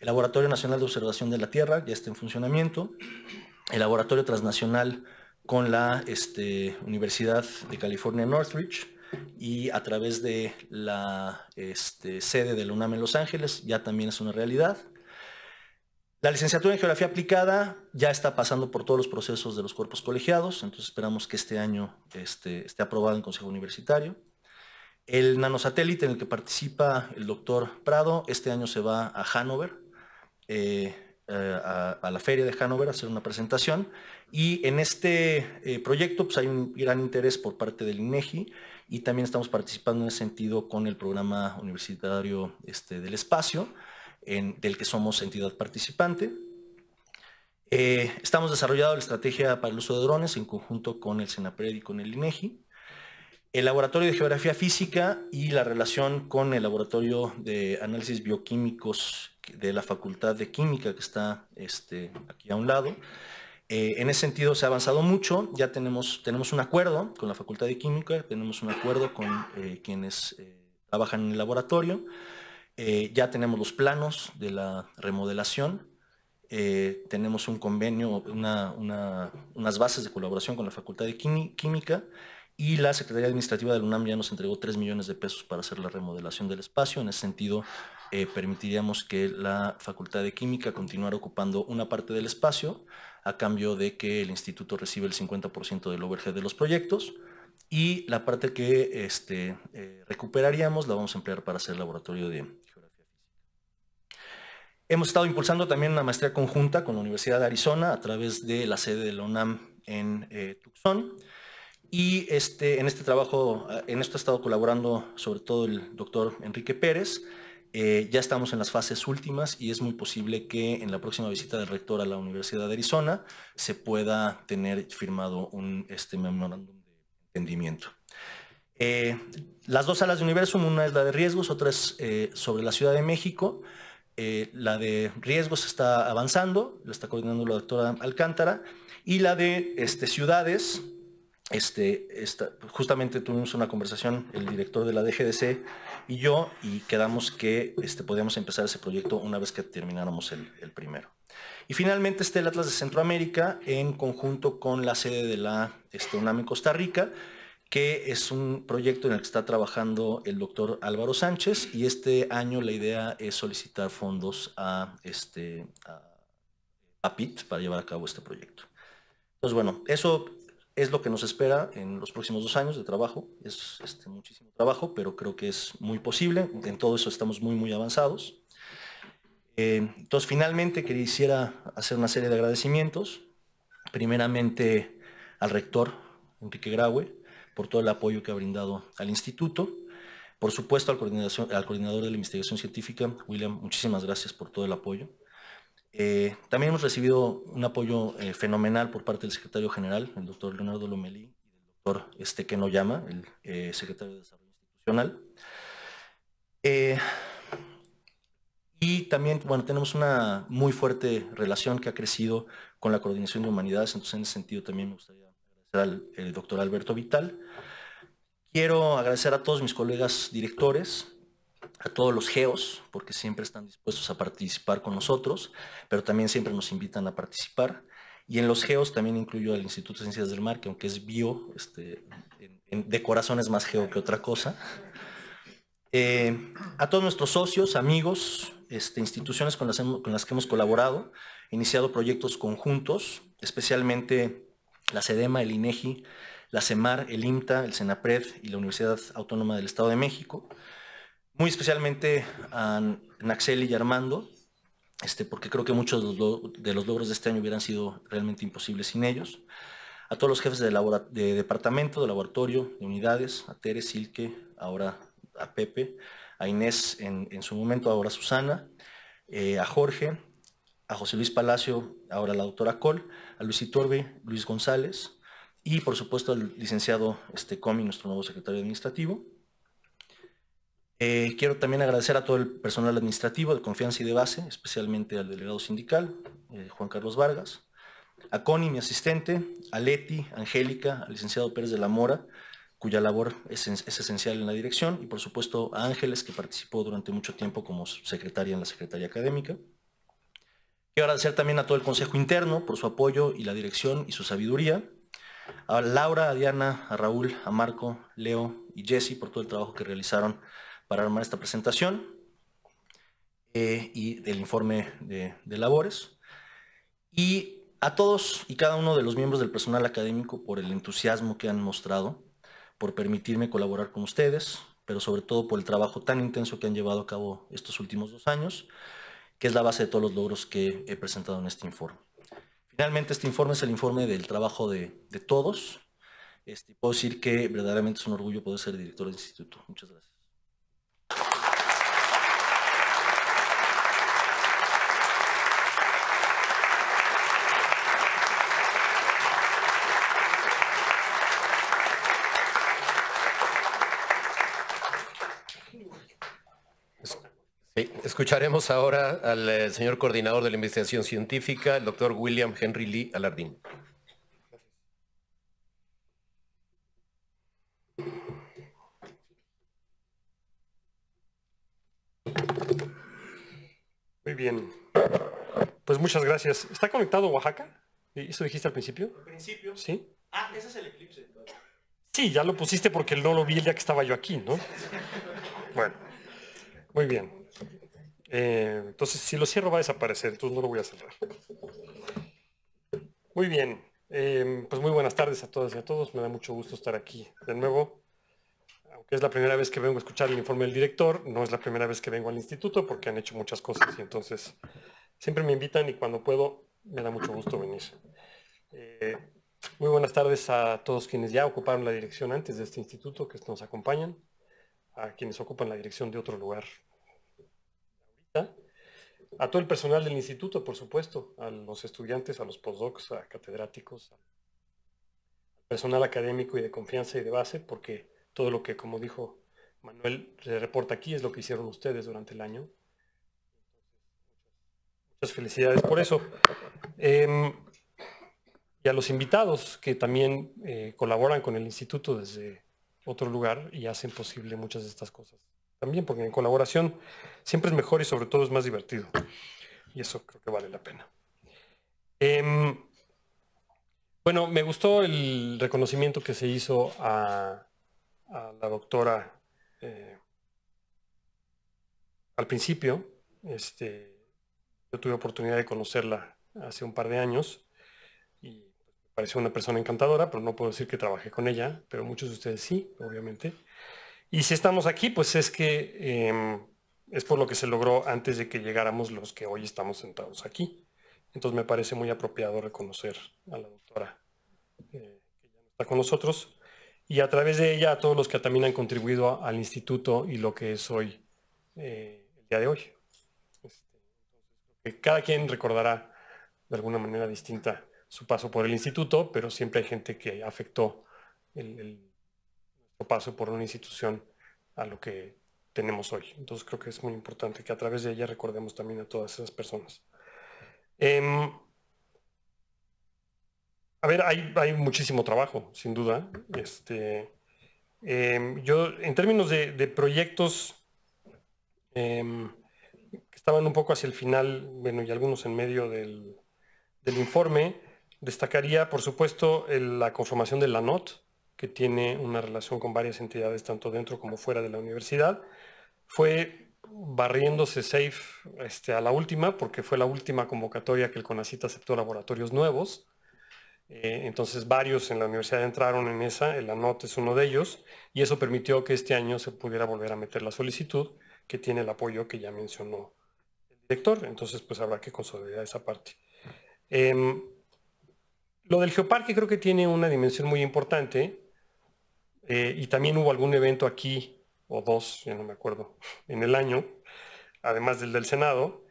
El Laboratorio Nacional de Observación de la Tierra ya está en funcionamiento. El Laboratorio Transnacional con la este, Universidad de California Northridge y a través de la este, sede de UNAM en Los Ángeles ya también es una realidad. La licenciatura en Geografía Aplicada ya está pasando por todos los procesos de los cuerpos colegiados, entonces esperamos que este año este, esté aprobado en Consejo Universitario. El nanosatélite en el que participa el doctor Prado este año se va a Hannover. Eh, eh, a, la feria de Hanover a hacer una presentación y en este eh, proyecto pues, hay un gran interés por parte del INEGI e y también estamos participando en ese sentido con el programa universitario este, del espacio, en, del que somos entidad participante. Eh, estamos desarrollando la estrategia para el uso de drones en conjunto con el CENAPRED y con el INEGI el laboratorio de geografía física y la relación con el laboratorio de análisis bioquímicos de la Facultad de Química que está este, aquí a un lado. Eh, en ese sentido se ha avanzado mucho, ya tenemos, tenemos un acuerdo con la Facultad de Química, tenemos un acuerdo con eh, quienes eh, trabajan en el laboratorio, ya tenemos los planos de la remodelación, tenemos un convenio, unas bases de colaboración con la Facultad de Química y la Secretaría Administrativa del UNAM ya nos entregó 3 millones de pesos para hacer la remodelación del espacio. En ese sentido, eh, permitiríamos que la Facultad de Química continuara ocupando una parte del espacio a cambio de que el instituto reciba el 50% del overhead de los proyectos y la parte que este, eh, recuperaríamos la vamos a emplear para hacer el laboratorio de geografía física. Hemos estado impulsando también una maestría conjunta con la Universidad de Arizona a través de la sede de la UNAM en eh, Tucson. Y este, en este trabajo, en esto ha estado colaborando sobre todo el doctor Enrique Pérez. Eh, ya estamos en las fases últimas y es muy posible que en la próxima visita del rector a la Universidad de Arizona se pueda tener firmado un este, memorándum de entendimiento. Eh, las dos salas de Universum, una es la de riesgos, otra es eh, sobre la Ciudad de México. la de riesgos está avanzando, lo está coordinando la doctora Alcántara, y la de este, ciudades este, justamente tuvimos una conversación, el director de la DGDC y yo, y quedamos que este, podíamos empezar ese proyecto una vez que termináramos el, primero. Y finalmente está el Atlas de Centroamérica en conjunto con la sede de la este, UNAM en Costa Rica, que es un proyecto en el que está trabajando el doctor Álvaro Sánchez y este año la idea es solicitar fondos a, este, a, PIT para llevar a cabo este proyecto. Pues bueno, eso es lo que nos espera en los próximos dos años de trabajo. Es este, muchísimo trabajo, pero creo que es muy posible. En todo eso estamos muy, muy avanzados. Eh, entonces, finalmente, quisiera hacer una serie de agradecimientos. Primeramente al rector Enrique Graue por todo el apoyo que ha brindado al instituto. Por supuesto, al coordinador de la investigación científica, William, muchísimas gracias por todo el apoyo. Eh, también hemos recibido un apoyo eh, fenomenal por parte del secretario general, el doctor Leonardo Lomelí, y del doctor este que no llama, el eh, secretario de Desarrollo Institucional. y también, bueno, tenemos una muy fuerte relación que ha crecido con la coordinación de humanidades, entonces en ese sentido también me gustaría agradecer al doctor Alberto Vital. Quiero agradecer a todos mis colegas directores, a todos los geos, porque siempre están dispuestos a participar con nosotros, pero también siempre nos invitan a participar. Y en los geos también incluyo al Instituto de Ciencias del Mar, que aunque es bio, este, de corazón es más geo que otra cosa. Eh, a todos nuestros socios, amigos, este, instituciones con las, que hemos colaborado, iniciado proyectos conjuntos, especialmente la CEDEMA, el INEGI, la CEMAR, el IMTA, el CENAPRED y la Universidad Autónoma del Estado de México muy especialmente a Naxeli y Armando, este, porque creo que muchos de los logros de este año hubieran sido realmente imposibles sin ellos. A todos los jefes de, departamento, de laboratorio, de unidades, a Tere, Silke, ahora a Pepe, a Inés en, su momento, ahora Susana, eh, a Jorge, a José Luis Palacio, ahora la doctora Col, a Luis Iturbe, Luis González y por supuesto al licenciado este, Comi, nuestro nuevo secretario administrativo. Eh, quiero también agradecer a todo el personal administrativo de confianza y de base, especialmente al delegado sindical, eh, Juan Carlos Vargas, a Connie, mi asistente, a Leti, Angélica, al licenciado Pérez de la Mora, cuya labor es, es, esencial en la dirección, y por supuesto a Ángeles, que participó durante mucho tiempo como secretaria en la Secretaría Académica. Quiero agradecer también a todo el Consejo Interno por su apoyo y la dirección y su sabiduría. A Laura, a Diana, a Raúl, a Marco, Leo y Jesse por todo el trabajo que realizaron para armar esta presentación eh, y del informe de, labores. Y a todos y cada uno de los miembros del personal académico por el entusiasmo que han mostrado, por permitirme colaborar con ustedes, pero sobre todo por el trabajo tan intenso que han llevado a cabo estos últimos dos años, que es la base de todos los logros que he presentado en este informe. Finalmente, este informe es el informe del trabajo de, todos. Este, puedo decir que verdaderamente es un orgullo poder ser director del instituto. Muchas gracias. Escucharemos ahora al eh, señor coordinador de la investigación científica, el doctor William Henry Lee Alardín. Muy bien. Pues muchas gracias. ¿Está conectado Oaxaca? ¿Eso dijiste al principio? Al principio. Sí. Ah, ese es el eclipse. Sí, ya lo pusiste porque no lo vi el día que estaba yo aquí, ¿no? <laughs> Bueno, muy bien. Eh, entonces, si lo cierro va a desaparecer, entonces no lo voy a cerrar. Muy bien, eh, pues muy buenas tardes a todas y a todos. Me da mucho gusto estar aquí de nuevo. Aunque es la primera vez que vengo a escuchar el informe del director, no es la primera vez que vengo al instituto porque han hecho muchas cosas y entonces siempre me invitan y cuando puedo me da mucho gusto venir. Eh, muy buenas tardes a todos quienes ya ocuparon la dirección antes de este instituto, que nos acompañan, a quienes ocupan la dirección de otro lugar a todo el personal del instituto, por supuesto, a los estudiantes, a los postdocs, a catedráticos, al personal académico y de confianza y de base, porque todo lo que, como dijo Manuel, se reporta aquí es lo que hicieron ustedes durante el año. Muchas felicidades por eso. Em, y a los invitados que también eh, colaboran con el instituto desde otro lugar y hacen posible muchas de estas cosas también, porque en colaboración siempre es mejor y sobre todo es más divertido. Y eso creo que vale la pena. Em, bueno, me gustó el reconocimiento que se hizo a, la doctora eh, al principio. Este, yo tuve oportunidad de conocerla hace un par de años y me pareció una persona encantadora, pero no puedo decir que trabajé con ella, pero muchos de ustedes sí, obviamente. Y si estamos aquí, pues es que em, es por lo que se logró antes de que llegáramos los que hoy estamos sentados aquí. Entonces me parece muy apropiado reconocer a la doctora eh, que ya está con nosotros y a través de ella a todos los que también han contribuido al instituto y lo que es hoy eh, el día de hoy. Este, cada quien recordará de alguna manera distinta su paso por el instituto, pero siempre hay gente que afectó el paso por una institución a lo que tenemos hoy. Entonces creo que es muy importante que a través de ella recordemos también a todas esas personas. Em, a ver, hay, muchísimo trabajo, sin duda. Este, em, yo, en términos de, proyectos em, que estaban un poco hacia el final, bueno, y algunos en medio del, informe, destacaría, por supuesto, la conformación de la NOT, que tiene una relación con varias entidades tanto dentro como fuera de la universidad. Fue barriéndose safe este, a la última, porque fue la última convocatoria que el CONACIT aceptó laboratorios nuevos. Eh, entonces varios en la universidad entraron en esa, el ANOT es uno de ellos, y eso permitió que este año se pudiera volver a meter la solicitud, que tiene el apoyo que ya mencionó el director. Entonces pues habrá que consolidar esa parte. Em, lo del geoparque creo que tiene una dimensión muy importante eh, y también hubo algún evento aquí, o dos, ya no me acuerdo, en el año, además del del Senado.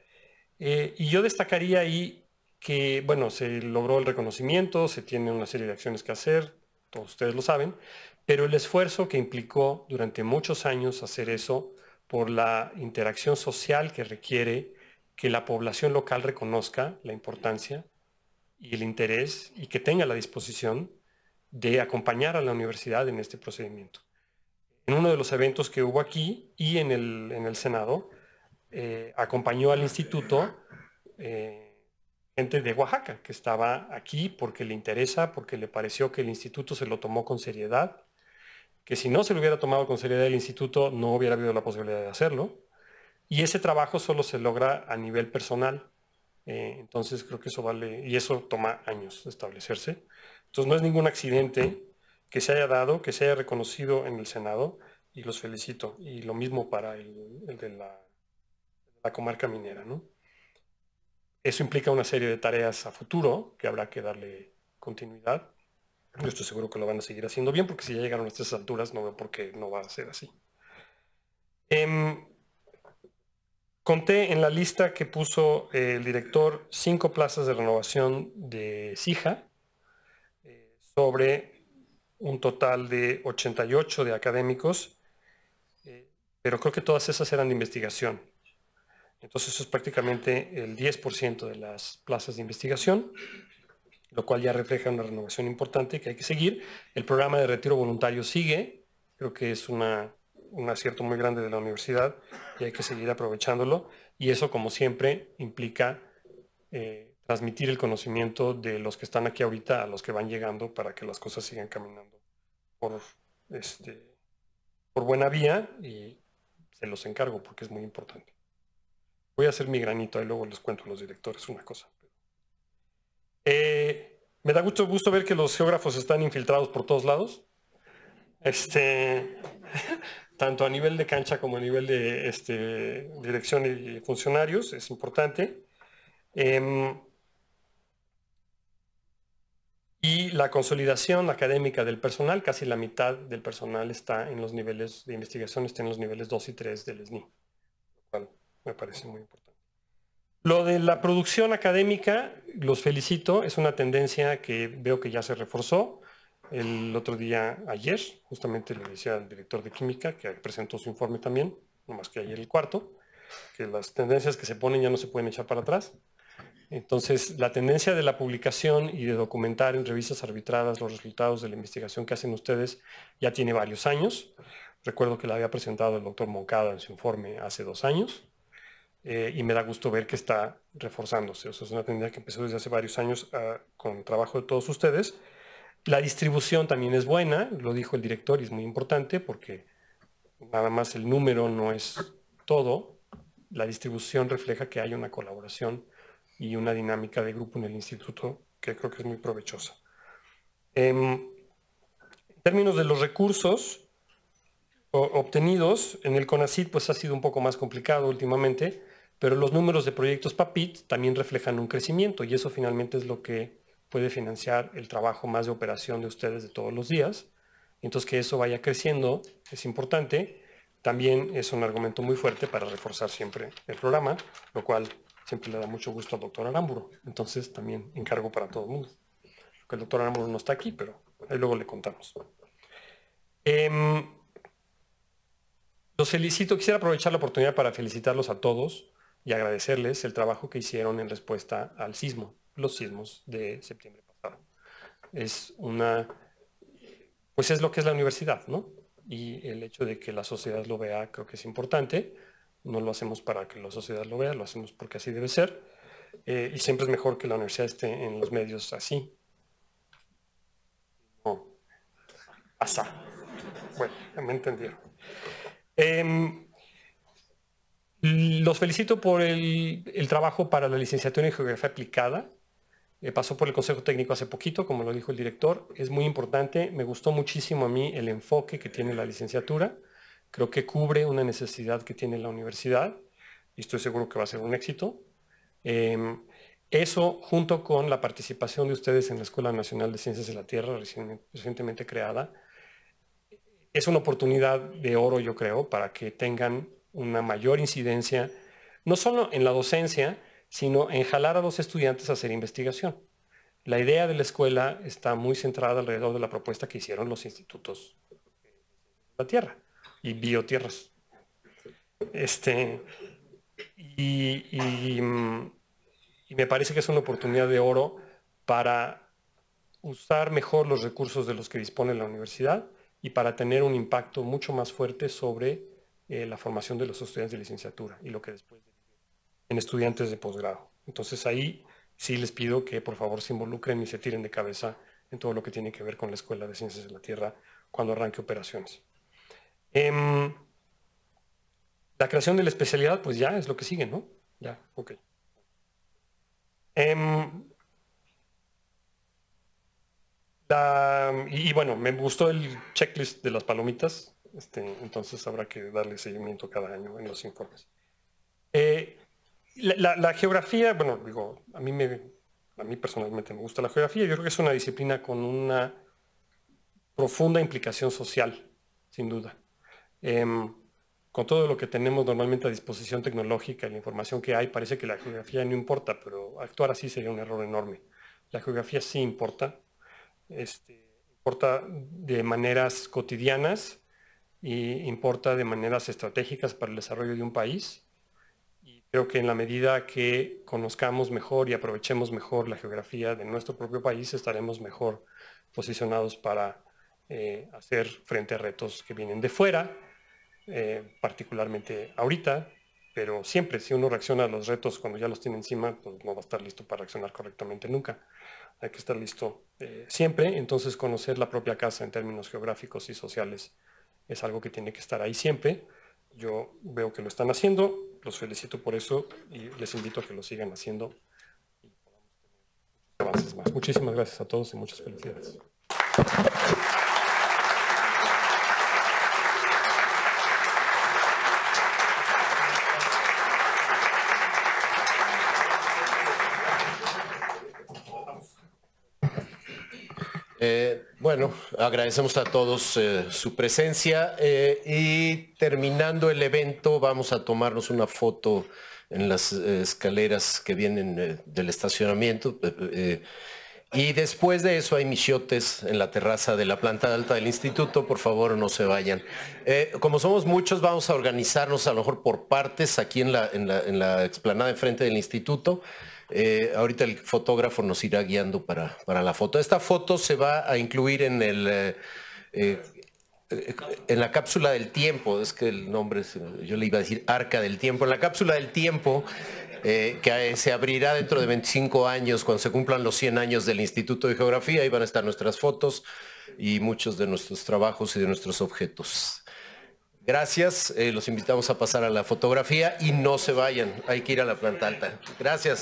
Eh, y yo destacaría ahí que, bueno, se logró el reconocimiento, se tiene una serie de acciones que hacer, todos ustedes lo saben, pero el esfuerzo que implicó durante muchos años hacer eso por la interacción social que requiere que la población local reconozca la importancia y el interés y que tenga la disposición de acompañar a la universidad en este procedimiento. En uno de los eventos que hubo aquí y en el, Senado, eh, acompañó al instituto eh, gente de Oaxaca que estaba aquí porque le interesa, porque le pareció que el instituto se lo tomó con seriedad, que si no se lo hubiera tomado con seriedad el instituto no hubiera habido la posibilidad de hacerlo. Y ese trabajo solo se logra a nivel personal. Eh, entonces creo que eso vale, y eso toma años de establecerse. Entonces no es ningún accidente que se haya dado, que se haya reconocido en el Senado y los felicito. Y lo mismo para el, de la, comarca minera. Eso implica una serie de tareas a futuro que habrá que darle continuidad. Yo estoy seguro que lo van a seguir haciendo bien porque si ya llegaron a estas alturas no veo por qué no va a ser así. Em, conté en la lista que puso el director cinco plazas de renovación de SIJA sobre un total de 88 de académicos, eh, pero creo que todas esas eran de investigación. Entonces eso es prácticamente el 10% de las plazas de investigación, lo cual ya refleja una renovación importante que hay que seguir. El programa de retiro voluntario sigue, creo que es un acierto muy grande de la universidad y hay que seguir aprovechándolo. Y eso, como siempre, implica... Eh, transmitir el conocimiento de los que están aquí ahorita a los que van llegando para que las cosas sigan caminando por, este, por buena vía y se los encargo porque es muy importante. Voy a hacer mi granito y luego les cuento a los directores una cosa. Eh, me da mucho gusto ver que los geógrafos están infiltrados por todos lados. Este, <laughs> tanto a nivel de cancha como a nivel de este, dirección y funcionarios, es importante. Em, y la consolidación académica del personal, casi la mitad del personal está en los niveles de investigación, está en los niveles 2 y 3 del SNI, lo cual me parece muy importante. Lo de la producción académica, los felicito, es una tendencia que veo que ya se reforzó. El otro día, ayer, justamente le decía al director de química, que presentó su informe también, no más que ayer el cuarto, que las tendencias que se ponen ya no se pueden echar para atrás. Entonces, la tendencia de la publicación y de documentar en revistas arbitradas los resultados de la investigación que hacen ustedes ya tiene varios años. Recuerdo que la había presentado el doctor Moncada en su informe hace dos años eh, y me da gusto ver que está reforzándose. O es una tendencia que empezó desde hace varios años ah, con el trabajo de todos ustedes. La distribución también es buena, lo dijo el director y es muy importante porque nada más el número no es todo. La distribución refleja que hay una colaboración y una dinámica de grupo en el instituto que creo que es muy provechosa. Em, en términos de los recursos obtenidos, en el CONACID pues ha sido un poco más complicado últimamente, pero los números de proyectos PAPIT también reflejan un crecimiento y eso finalmente es lo que puede financiar el trabajo más de operación de ustedes de todos los días. Entonces que eso vaya creciendo es importante. También es un argumento muy fuerte para reforzar siempre el programa, lo cual siempre le da mucho gusto al doctor Aramburo. Entonces también encargo para todo el mundo. El doctor Aramburo no está aquí, pero luego le contamos. Em, los felicito, quisiera aprovechar la oportunidad para felicitarlos a todos y agradecerles el trabajo que hicieron en respuesta al sismo, los sismos de septiembre pasado. Es una, pues es lo que es la universidad, ¿no? Y el hecho de que la sociedad lo vea creo que es importante no lo hacemos para que la sociedad lo vea, lo hacemos porque así debe ser. Eh, y siempre es mejor que la universidad esté en los medios así. No. Pasa. Bueno, me entendieron. Em, los felicito por el, trabajo para la licenciatura en Geografía Aplicada. Eh, pasó por el Consejo Técnico hace poquito, como lo dijo el director. Es muy importante. Me gustó muchísimo a mí el enfoque que tiene la licenciatura. Creo que cubre una necesidad que tiene la universidad y estoy seguro que va a ser un éxito. Em, eso junto con la participación de ustedes en la Escuela Nacional de Ciencias de la Tierra recientemente creada, es una oportunidad de oro, yo creo, para que tengan una mayor incidencia, no solo en la docencia, sino en jalar a los estudiantes a hacer investigación. La idea de la escuela está muy centrada alrededor de la propuesta que hicieron los institutos de la Tierra y biotierras. Este, y, me parece que es una oportunidad de oro para usar mejor los recursos de los que dispone la universidad y para tener un impacto mucho más fuerte sobre eh, la formación de los estudiantes de licenciatura y lo que después en estudiantes de posgrado. Entonces ahí sí les pido que por favor se involucren y se tiren de cabeza en todo lo que tiene que ver con la Escuela de Ciencias de la Tierra cuando arranque operaciones. Em, la creación de la especialidad, pues ya es lo que sigue, ¿no? Ya, ok. Em, y, bueno, me gustó el checklist de las palomitas, este, entonces habrá que darle seguimiento cada año en los informes. Eh, la, la, geografía, bueno, digo, a mí, me, a mí personalmente me gusta la geografía, yo creo que es una disciplina con una profunda implicación social, sin duda. Em, con todo lo que tenemos normalmente a disposición tecnológica y la información que hay, parece que la geografía no importa, pero actuar así sería un error enorme. La geografía sí importa, este, importa de maneras cotidianas y importa de maneras estratégicas para el desarrollo de un país. Y creo que en la medida que conozcamos mejor y aprovechemos mejor la geografía de nuestro propio país, estaremos mejor posicionados para eh, hacer frente a retos que vienen de fuera eh, particularmente ahorita, pero siempre si uno reacciona a los retos cuando ya los tiene encima, pues no va a estar listo para reaccionar correctamente nunca. Hay que estar listo eh, siempre, entonces conocer la propia casa en términos geográficos y sociales es algo que tiene que estar ahí siempre. Yo veo que lo están haciendo, los felicito por eso y les invito a que lo sigan haciendo. Muchísimas gracias a todos y muchas felicidades. Eh, bueno, agradecemos a todos eh, su presencia eh, y terminando el evento vamos a tomarnos una foto en las escaleras que vienen del estacionamiento. y después de eso hay michotes en la terraza de la planta alta del instituto, por favor no se vayan. como somos muchos, vamos a organizarnos a lo mejor por partes aquí en la, en en la explanada enfrente del instituto. Eh, ahorita el fotógrafo nos irá guiando para, la foto. Esta foto se va a incluir en el... Eh, eh, en la cápsula del tiempo, es que el nombre, yo le iba a decir arca del tiempo, en la cápsula del tiempo que se abrirá dentro de 25 años, cuando se cumplan los 100 años del Instituto de Geografía. Ahí van a estar nuestras fotos y muchos de nuestros trabajos y de nuestros objetos. Gracias, eh, los invitamos a pasar a la fotografía y no se vayan, hay que ir a la planta alta. Gracias.